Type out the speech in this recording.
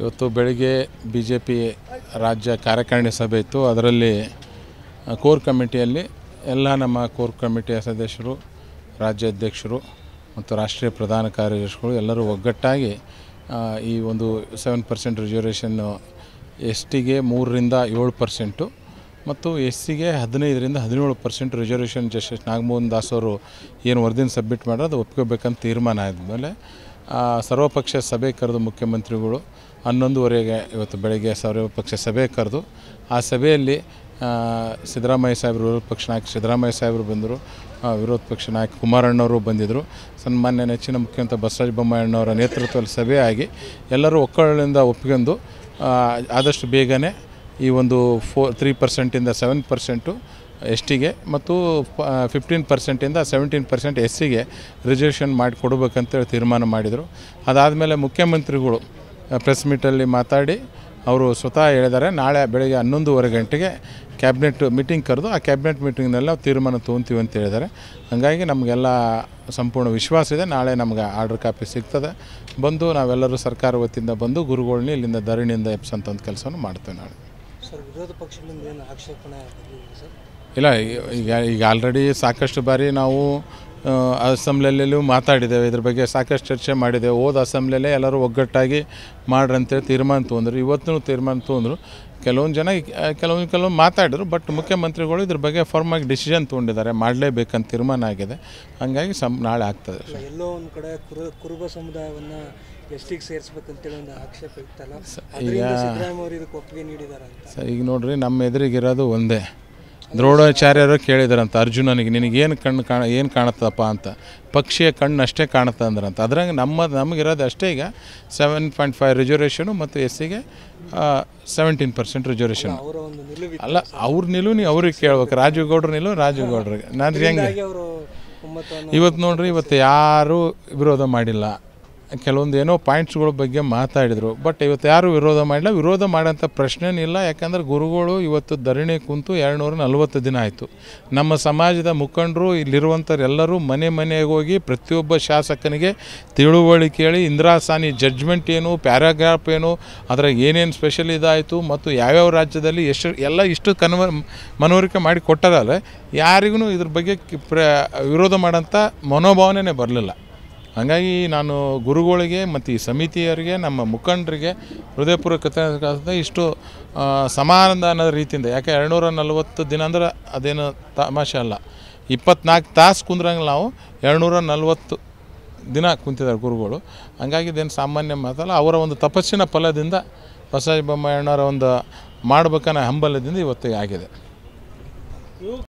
ಇವತ್ತು ಬೆಳಿಗ್ಗೆ B J P ರಾಜ್ಯ ಕಾರ್ಯಕಾರಿಣಿ ಸಭೆ ಇತ್ತು ಅದರಲ್ಲಿ ಕೋರ್ ಕಮಿಟಿಯಲ್ಲಿ ಎಲ್ಲ ನಮ್ಮ ಕೋರ್ ಕಮಿಟಿಯ ಸದಸ್ಯರು ರಾಜ್ಯಾಧ್ಯಕ್ಷರು ಮತ್ತು ರಾಷ್ಟ್ರೀಯ ಪ್ರಧಾನ ಕಾರ್ಯದರ್ಶಿಗಳು ಎಲ್ಲರೂ ಒಗ್ಗಟ್ಟಾಗಿ ಈ ಒಂದು ಸೆವೆನ್ ಪರ್ಸೆಂಟ್ ರಿಸರ್ವೇಷನ್ನು ಎಸ್ ಟಿಗೆ ಮೂರರಿಂದ ಏಳು ಪರ್ಸೆಂಟು ಮತ್ತು ಎಸ್ ಸಿಗೆ ಹದಿನೈದರಿಂದ ಹದಿನೇಳು percent reservation justice Nagamohan Das ಅವರು ಏನು ವರದಿನ ಸಬ್ಮಿಟ್ ಮಾಡೋದು ಒಪ್ಕೋಬೇಕಂತ ತೀರ್ಮಾನ ಆದಮೇಲೆ ಸರ್ವಪಕ್ಷ ಸಭೆ ಕರೆದು ಮುಖ್ಯಮಂತ್ರಿಗಳು ಹನ್ನೊಂದುವರೆಗೆ ಇವತ್ತು ಬೆಳಗ್ಗೆ ಸರ್ವಪಕ್ಷ ಸಭೆ ಕರೆದು ಆ ಸಭೆಯಲ್ಲಿ ಸಿದ್ದರಾಮಯ್ಯ ಸಾಹೇಬರು ವಿರೋಧ ಪಕ್ಷ ನಾಯಕ ಸಿದ್ದರಾಮಯ್ಯ ಸಾಹೇಬರು ಬಂದರು ವಿರೋಧ ಪಕ್ಷ ನಾಯಕ ಕುಮಾರಣ್ಣವರು ಬಂದಿದ್ದರು ಸನ್ಮಾನ್ಯ ನೆಚ್ಚಿನ ಮುಖ್ಯಮಂತ್ರಿ ಬಸವರಾಜ ಬೊಮ್ಮಾಯಣ್ಣವರ ನೇತೃತ್ವದಲ್ಲಿ ಸಭೆಯಾಗಿ ಎಲ್ಲರೂ ಒಕ್ಕಳಿಂದ ಒಪ್ಪಿಕೊಂಡು ಆದಷ್ಟು ಬೇಗನೆ ಈ ಒಂದು ಫೋ ತ್ರೀ ಪರ್ಸೆಂಟಿಂದ ಸೆವೆನ್ ಪರ್ಸೆಂಟು ಎಸ್ ಟಿಗೆ ಮತ್ತು ಫಿಫ್ಟೀನ್ ಪರ್ಸೆಂಟಿಂದ ಸೆವೆಂಟೀನ್ ಪರ್ಸೆಂಟ್ ಎಸ್ ಸಿಗೆ ರಿಸರ್ವೇಷನ್ ಮಾಡಿ ಕೊಡಬೇಕಂತೇಳಿ ತೀರ್ಮಾನ ಮಾಡಿದರು ಅದಾದಮೇಲೆ ಮುಖ್ಯಮಂತ್ರಿಗಳು ಪ್ರೆಸ್ ಮೀಟಲ್ಲಿ ಮಾತಾಡಿ ಅವರು ಸ್ವತಃ ಹೇಳಿದ್ದಾರೆ ನಾಳೆ ಬೆಳಗ್ಗೆ ಹನ್ನೊಂದೂವರೆ ಗಂಟೆಗೆ ಕ್ಯಾಬಿನೆಟ್ ಮೀಟಿಂಗ್ ಕರೆದು ಆ ಕ್ಯಾಬಿನೆಟ್ ಮೀಟಿಂಗ್ನೆಲ್ಲ ತೀರ್ಮಾನ ತೊಗೊತೀವಿ ಅಂತ ಹೇಳಿದ್ದಾರೆ ಹಾಗಾಗಿ ನಮಗೆಲ್ಲ ಸಂಪೂರ್ಣ ವಿಶ್ವಾಸ ಇದೆ ನಾಳೆ ನಮಗೆ ಆರ್ಡರ್ ಕಾಪಿ ಸಿಗ್ತದೆ ಬಂದು ನಾವೆಲ್ಲರೂ ಸರ್ಕಾರ ವತಿಯಿಂದ ಬಂದು ಗುರುಗಳನ್ನ ಇಲ್ಲಿಂದ ಧರಣಿಯಿಂದ ಎಪ್ಸಂತ ಒಂದು ಕೆಲಸವನ್ನು ಮಾಡ್ತೇವೆ ನಾಳೆ ಸರ್ ವಿರೋಧ ಪಕ್ಷಗಳಿಂದ ಏನು ಆಕ್ಷೇಪಣೆ ಸರ್ ಇಲ್ಲ ಈಗ ಈಗ ಆಲ್ರೆಡಿ ಸಾಕಷ್ಟು ಬಾರಿ ನಾವು ಅಸೆಂಬ್ಲಿಯಲ್ಲೂ ಮಾತಾಡಿದ್ದೇವೆ ಇದ್ರ ಬಗ್ಗೆ ಸಾಕಷ್ಟು ಚರ್ಚೆ ಮಾಡಿದ್ದೇವೆ ಹೋದ ಅಸೆಂಬ್ಲಿಯಲ್ಲೇ ಎಲ್ಲರೂ ಒಗ್ಗಟ್ಟಾಗಿ ಮಾಡ್ರಂತೇಳಿ ತೀರ್ಮಾನ ತೊಗೊಂಡ್ರು ಇವತ್ತು ತೀರ್ಮಾನ ತೊಗೊಂಡ್ರು ಕೆಲವೊಂದು ಜನ ಕೆಲವೊಂದು ಕೆಲವೊಂದು ಮಾತಾಡಿದ್ರು ಬಟ್ ಮುಖ್ಯಮಂತ್ರಿಗಳು ಇದ್ರ ಬಗ್ಗೆ ಆಗಿ ಡಿಸಿಷನ್ ತೊಗೊಂಡಿದ್ದಾರೆ ಮಾಡಲೇಬೇಕಂತ ತೀರ್ಮಾನ ಆಗಿದೆ ಹಾಗಾಗಿ ಸಮ್ ನಾಳೆ ಆಗ್ತದೆ ಎಲ್ಲೋ ಒಂದು ಕಡೆ ಕುರುಬ ಸಮುದಾಯವನ್ನು ಎಸ್ಟಿಗೆ ಸೇರಿಸ್ಬೇಕಂತೇಳಿ ಒಂದು ಆಕ್ಷೇಪ ಇತ್ತಲ್ಲ ಈಗ ಸಿದ್ದರಾಮಯ್ಯ ಇದಕ್ಕೆ ಒಪ್ಪಿಗೆ ನೀಡಿದ್ದಾರೆ ಸರ್ ಈಗ ನೋಡ್ರಿ ನಮ್ಮ ಎದುರಿಗಿರೋದು ಒಂದೇ ದ್ರೋಢಾಚಾರ್ಯರು ಕೇಳಿದ್ರಂತ ಅರ್ಜುನನಿಗೆ ನಿನಗೇನು ಕಣ್ಣು ಕಾಣ ಏನು ಕಾಣುತ್ತಪ್ಪ ಅಂತ ಪಕ್ಷಿಯ ಕಣ್ಣು ಅಷ್ಟೇ ಕಾಣುತ್ತೆ ಅಂದ್ರಂತ ಅದ್ರಾಗ ನಮ್ಮ ನಮಗಿರೋದು ಅಷ್ಟೇ ಈಗ ಸೆವೆನ್ ಪಾಯಿಂಟ್ ಫೈವ್ ರಿಸರ್ವೇಷನು ಮತ್ತು ಎಸ್ ಸಿಗೆ ಸೆವೆಂಟೀನ್ ಪರ್ಸೆಂಟ್ ರಿಸರ್ವೇಷನ್ ಅಲ್ಲ ಅವ್ರ ನಿಲುವು ನೀವು ಅವ್ರಿಗೆ ಕೇಳ್ಬೇಕು ರಾಜೀವ್ಗೌಡ್ರ ರಾಜೀವ್ ಗೌಡ್ರಿಗೆ ನಾನು ಹೆಂಗೆ ಇವತ್ತು ನೋಡ್ರಿ ಇವತ್ತು ಯಾರೂ ವಿರೋಧ ಮಾಡಿಲ್ಲ ಕೆಲವೊಂದು ಏನೋ ಪಾಯಿಂಟ್ಸ್ಗಳ ಬಗ್ಗೆ ಮಾತಾಡಿದರು ಬಟ್ ಇವತ್ತು ಯಾರೂ ವಿರೋಧ ಮಾಡಿಲ್ಲ ವಿರೋಧ ಮಾಡೋಂಥ ಪ್ರಶ್ನೆನಿಲ್ಲ ಯಾಕಂದ್ರೆ ಗುರುಗಳು ಇವತ್ತು ಧರಣಿ ಕುಂತು ಎರಡು ನೂರ ದಿನ ಆಯಿತು ನಮ್ಮ ಸಮಾಜದ ಮುಖಂಡರು ಇಲ್ಲಿರುವಂಥವ್ರೆಲ್ಲರೂ ಮನೆ ಮನೆಗೆ ಹೋಗಿ ಪ್ರತಿಯೊಬ್ಬ ಶಾಸಕನಿಗೆ ತಿಳುವಳಿಕೆ ಹೇಳಿ ಇಂದ್ರಾಸಾನಿ ಜಡ್ಜ್ಮೆಂಟ್ ಏನು ಪ್ಯಾರಾಗ್ರಾಫ್ ಏನು ಅದರ ಏನೇನು ಸ್ಪೆಷಲ್ ಇದಾಯಿತು ಮತ್ತು ಯಾವ್ಯಾವ ರಾಜ್ಯದಲ್ಲಿ ಎಷ್ಟು ಎಲ್ಲ ಇಷ್ಟು ಕನ್ವ ಮನವರಿಕೆ ಮಾಡಿ ಕೊಟ್ಟರಲ್ಲ ಯಾರಿಗೂ ಇದ್ರ ಬಗ್ಗೆ ಪ್ರ ವಿರೋಧ ಮಾಡೋಂಥ ಮನೋಭಾವನೆ ಬರಲಿಲ್ಲ ಹಾಗಾಗಿ ನಾನು ಗುರುಗಳಿಗೆ ಮತ್ತು ಈ ಸಮಿತಿಯವರಿಗೆ ನಮ್ಮ ಮುಖಂಡರಿಗೆ ಹೃದಯಪೂರ್ವಕ ಕೃತಜ್ಞತೆ ಇಷ್ಟು ಸಮಾನಂದ ರೀತಿಯಿಂದ ಯಾಕೆ ಎರಡುನೂರ ನಲವತ್ತು ದಿನ ಅಂದ್ರೆ ಅದೇನು ತಮಾಷೆ ಅಲ್ಲ ಇಪ್ಪತ್ನಾಲ್ಕು ತಾಸು ಕುಂದ್ರಂಗೆ ನಾವು ಎರಡುನೂರ ನಲ್ವತ್ತು ದಿನ ಕುಂತಿದ್ದಾರೆ ಗುರುಗಳು ಹಂಗಾಗಿ ಇದೇನು ಸಾಮಾನ್ಯ ಮಾತಲ್ಲ ಅವರ ಒಂದು ತಪಸ್ಸಿನ ಫಲದಿಂದ ಬಸವರಾಜ ಬೊಮ್ಮಾಯಣ್ಣರ ಒಂದು ಮಾಡಬೇಕನ್ನೋ ಹಂಬಲದಿಂದ ಇವತ್ತಿಗೆ ಆಗಿದೆ